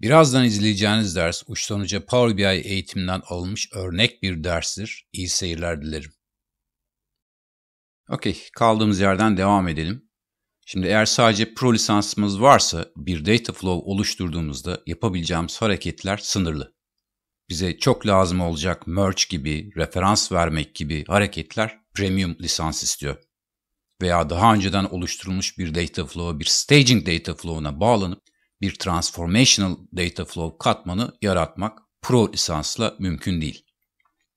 Birazdan izleyeceğiniz ders uçtan uca Power BI eğitiminden alınmış örnek bir derstir. İyi seyirler dilerim. Okey, kaldığımız yerden devam edelim. Şimdi eğer sadece pro lisansımız varsa bir data flow oluşturduğumuzda yapabileceğimiz hareketler sınırlı. Bize çok lazım olacak merge gibi, referans vermek gibi hareketler premium lisans istiyor. Veya daha önceden oluşturulmuş bir data flow'a, bir staging data flow'una bağlanıp bir transformational data flow katmanı yaratmak pro lisansla mümkün değil.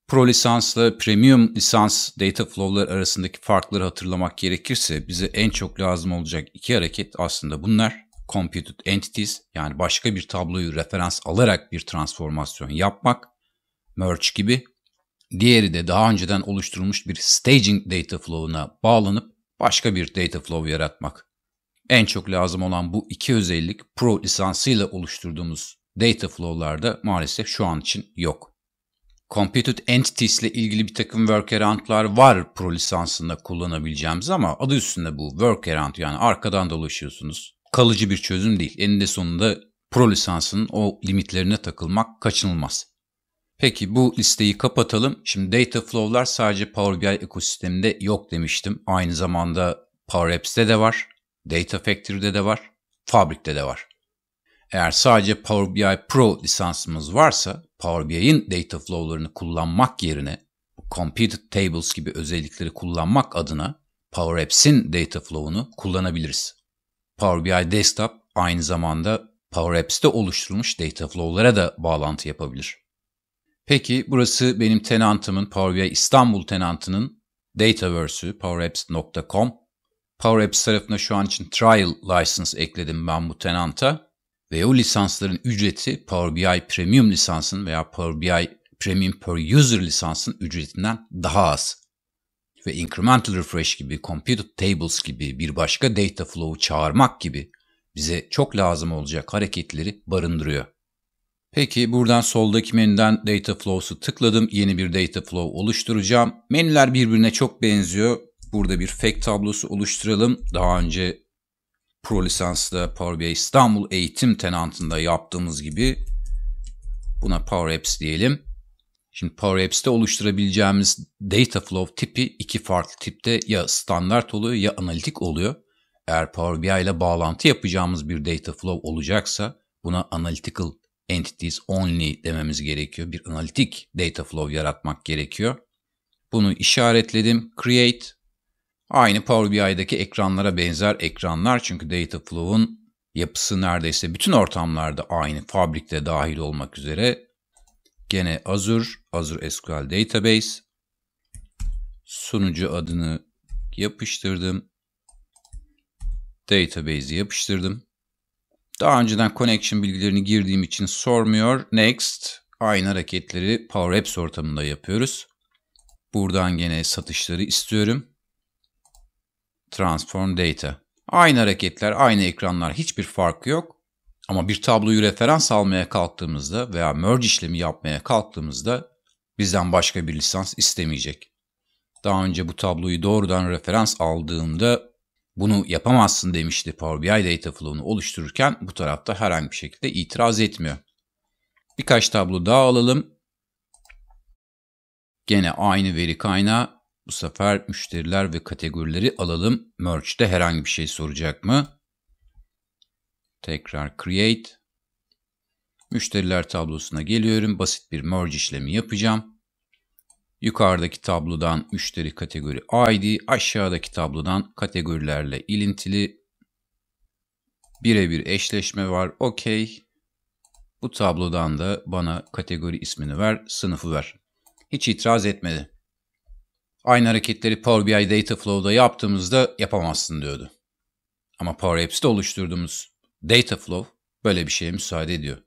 Pro lisansla premium lisans data flow'lar arasındaki farkları hatırlamak gerekirse bize en çok lazım olacak iki hareket aslında bunlar. Computed entities yani başka bir tabloyu referans alarak bir transformasyon yapmak, merge gibi. Diğeri de daha önceden oluşturulmuş bir staging data flow'una bağlanıp başka bir data flow yaratmak. En çok lazım olan bu iki özellik Pro lisansıyla oluşturduğumuz data flow'larda maalesef şu an için yok. Computed Entities ile ilgili bir takım workaround'lar var Pro lisansında kullanabileceğimiz ama adı üstünde bu workaround yani arkadan dolaşıyorsunuz. Kalıcı bir çözüm değil. Eninde sonunda Pro lisansının o limitlerine takılmak kaçınılmaz. Peki bu listeyi kapatalım. Şimdi data flow'lar sadece Power BI ekosisteminde yok demiştim. Aynı zamanda Power Apps'te de var. Data Factory'de de var, Fabric'te de var. Eğer sadece Power BI Pro lisansımız varsa Power BI'nin data flow'larını kullanmak yerine Computed Tables gibi özellikleri kullanmak adına Power Apps'in data flow'unu kullanabiliriz. Power BI Desktop aynı zamanda Power Apps'te oluşturulmuş data flow'lara da bağlantı yapabilir. Peki burası benim tenantımın Power BI İstanbul tenantının Dataverse'ü powerapps.com Power Apps tarafına şu an için trial license ekledim ben bu tenanta. Ve o lisansların ücreti Power BI Premium lisansın veya Power BI Premium Per User lisansın ücretinden daha az. Ve Incremental Refresh gibi, Compute Tables gibi, bir başka data flow'u çağırmak gibi bize çok lazım olacak hareketleri barındırıyor. Peki buradan soldaki menüden Data Flows'u tıkladım. Yeni bir Data Flow oluşturacağım. Menüler birbirine çok benziyor. Burada bir fake tablosu oluşturalım. Daha önce Pro lisansla Power BI İstanbul eğitim tenantında yaptığımız gibi buna Power Apps diyelim. Şimdi Power Apps'te oluşturabileceğimiz data flow tipi iki farklı tipte ya standart oluyor ya analitik oluyor. Eğer Power BI ile bağlantı yapacağımız bir data flow olacaksa buna analytical entities only dememiz gerekiyor. Bir analitik data flow yaratmak gerekiyor. Bunu işaretledim. Create Aynı Power BI'deki ekranlara benzer ekranlar çünkü Dataflow'un yapısı neredeyse bütün ortamlarda aynı fabrikte dahil olmak üzere. Gene Azure, Azure SQL Database. Sunucu adını yapıştırdım. Database'i yapıştırdım. Daha önceden connection bilgilerini girdiğim için sormuyor. Next. Aynı hareketleri Power Apps ortamında yapıyoruz. Buradan gene satışları istiyorum transform data. Aynı hareketler, aynı ekranlar hiçbir farkı yok. Ama bir tabloyu referans almaya kalktığımızda veya merge işlemi yapmaya kalktığımızda bizden başka bir lisans istemeyecek. Daha önce bu tabloyu doğrudan referans aldığımda bunu yapamazsın demişti Power BI Dataflow'unu oluştururken bu tarafta herhangi bir şekilde itiraz etmiyor. Birkaç tablo daha alalım. Gene aynı veri kaynağı bu sefer müşteriler ve kategorileri alalım. Merge'de herhangi bir şey soracak mı? Tekrar create. Müşteriler tablosuna geliyorum. Basit bir merge işlemi yapacağım. Yukarıdaki tablodan müşteri kategori ID, aşağıdaki tablodan kategorilerle ilintili birebir eşleşme var. OK. Bu tablodan da bana kategori ismini ver, sınıfı ver. Hiç itiraz etmedi. Aynı hareketleri Power BI Data Flow'da yaptığımızda yapamazsın diyordu. Ama Power Apps'te oluşturduğumuz Data Flow böyle bir şeye müsaade ediyor.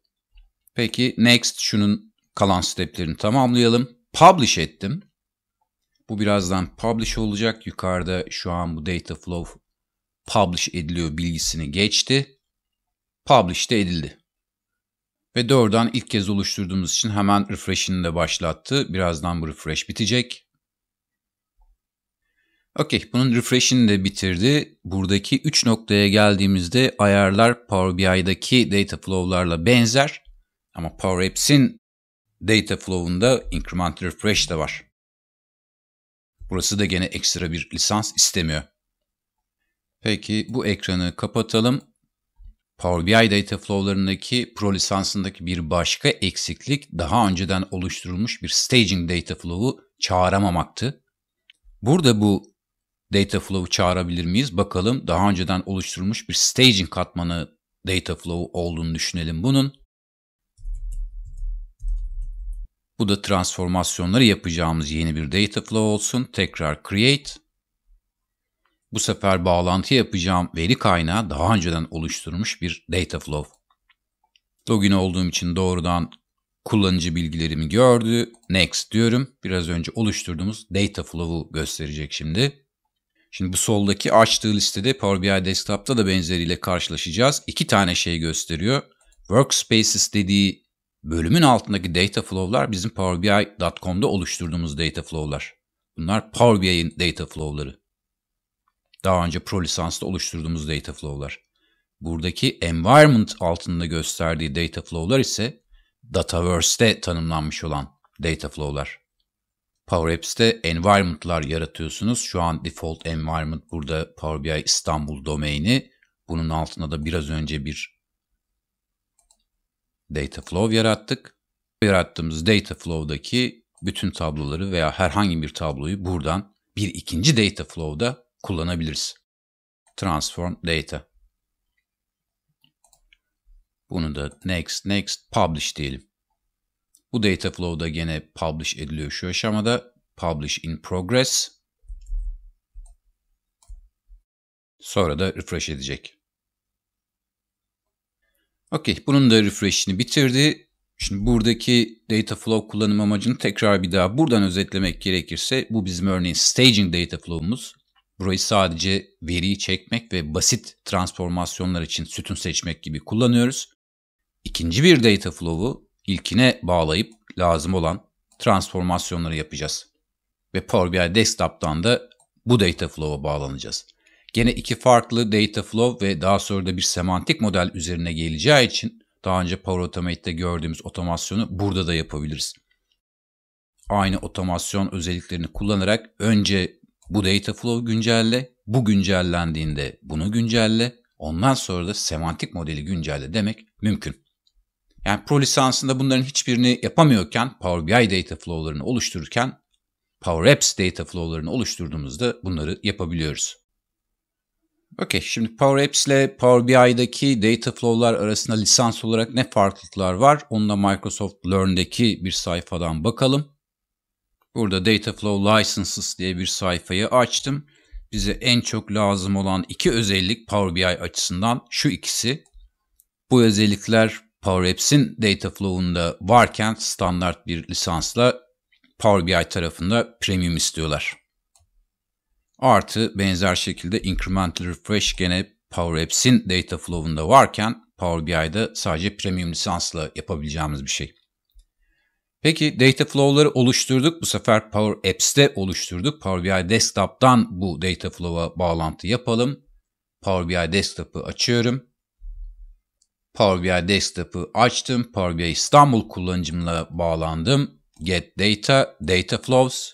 Peki next şunun kalan steplerini tamamlayalım. Publish ettim. Bu birazdan publish olacak. Yukarıda şu an bu Data Flow publish ediliyor bilgisini geçti. Publish de edildi. Ve doğrudan ilk kez oluşturduğumuz için hemen refresh'ini de başlattı. Birazdan bu refresh bitecek. Okey, bunun refresh'ini de bitirdi. Buradaki 3 noktaya geldiğimizde ayarlar Power BI'daki data flow'larla benzer. Ama Power Apps'in data flow'unda increment refresh de var. Burası da gene ekstra bir lisans istemiyor. Peki bu ekranı kapatalım. Power BI data flow'larındaki pro lisansındaki bir başka eksiklik daha önceden oluşturulmuş bir staging data flow'u çağıramamaktı. Burada bu Data Dataflow'u çağırabilir miyiz? Bakalım daha önceden oluşturulmuş bir staging katmanı Data Flow olduğunu düşünelim bunun. Bu da transformasyonları yapacağımız yeni bir Data Flow olsun. Tekrar create. Bu sefer bağlantı yapacağım veri kaynağı daha önceden oluşturmuş bir Data Flow. Login olduğum için doğrudan kullanıcı bilgilerimi gördü. Next diyorum. Biraz önce oluşturduğumuz Data Flow'u gösterecek şimdi. Şimdi bu soldaki açtığı listede Power BI Desktop'ta da benzeriyle karşılaşacağız. İki tane şey gösteriyor. Workspaces dediği bölümün altındaki data flow'lar bizim powerbi.com'da oluşturduğumuz data flow'lar. Bunlar Power BI'nin data flow'ları. Daha önce pro lisansta oluşturduğumuz data flow'lar. Buradaki environment altında gösterdiği data flow'lar ise Dataverse'de tanımlanmış olan data flow'lar. Power Apps'te environment'lar yaratıyorsunuz. Şu an default environment burada Power BI İstanbul domaini. Bunun altına da biraz önce bir data flow yarattık. Yarattığımız data flow'daki bütün tabloları veya herhangi bir tabloyu buradan bir ikinci data flow'da kullanabiliriz. Transform data. Bunu da next next publish diyelim. Bu data flow'da gene publish ediliyor şu aşamada. Publish in progress. Sonra da refresh edecek. Okey, bunun da refresh'ini bitirdi. Şimdi buradaki data flow kullanım amacını tekrar bir daha buradan özetlemek gerekirse bu bizim örneğin staging data flow'umuz. Burayı sadece veriyi çekmek ve basit transformasyonlar için sütun seçmek gibi kullanıyoruz. İkinci bir data flow'u ilkine bağlayıp lazım olan transformasyonları yapacağız. Ve Power BI Desktop'tan da bu data flow'a bağlanacağız. Gene iki farklı data flow ve daha sonra da bir semantik model üzerine geleceği için daha önce Power Automate'de gördüğümüz otomasyonu burada da yapabiliriz. Aynı otomasyon özelliklerini kullanarak önce bu data flow güncelle, bu güncellendiğinde bunu güncelle, ondan sonra da semantik modeli güncelle demek mümkün. Yani pro lisansında bunların hiçbirini yapamıyorken Power BI data flow'larını oluştururken Power Apps data flow'larını oluşturduğumuzda bunları yapabiliyoruz. Okey, şimdi Power Apps ile Power BI'daki data flow'lar arasında lisans olarak ne farklılıklar var? Onunla Microsoft Learn'deki bir sayfadan bakalım. Burada Data Flow Licenses diye bir sayfayı açtım. Bize en çok lazım olan iki özellik Power BI açısından şu ikisi. Bu özellikler Power Apps'in data flowunda varken standart bir lisansla Power BI tarafında premium istiyorlar. Artı benzer şekilde Incremental Refresh gene Power Apps'in data flowunda varken Power BI'de sadece premium lisansla yapabileceğimiz bir şey. Peki data flowları oluşturduk. Bu sefer Power Apps'te oluşturduk. Power BI Desktop'tan bu data flow'a bağlantı yapalım. Power BI Desktop'ı açıyorum. Power BI Desktop'ı açtım. Power BI İstanbul kullanıcımla bağlandım. Get Data, Data Flows.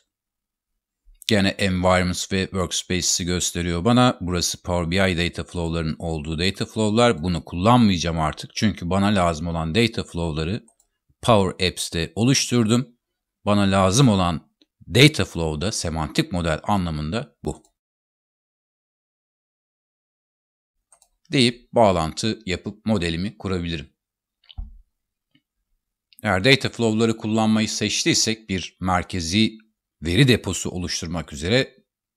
Gene Environments ve Workspace'i gösteriyor bana. Burası Power BI Data Flow'ların olduğu Data Flow'lar. Bunu kullanmayacağım artık. Çünkü bana lazım olan Data Flow'ları Power Apps'te oluşturdum. Bana lazım olan Data Flow'da semantik model anlamında bu. deyip bağlantı yapıp modelimi kurabilirim. Eğer data flow'ları kullanmayı seçtiysek bir merkezi veri deposu oluşturmak üzere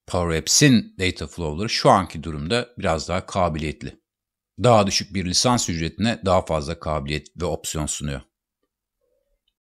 Power Apps'in data flow'ları şu anki durumda biraz daha kabiliyetli. Daha düşük bir lisans ücretine daha fazla kabiliyet ve opsiyon sunuyor.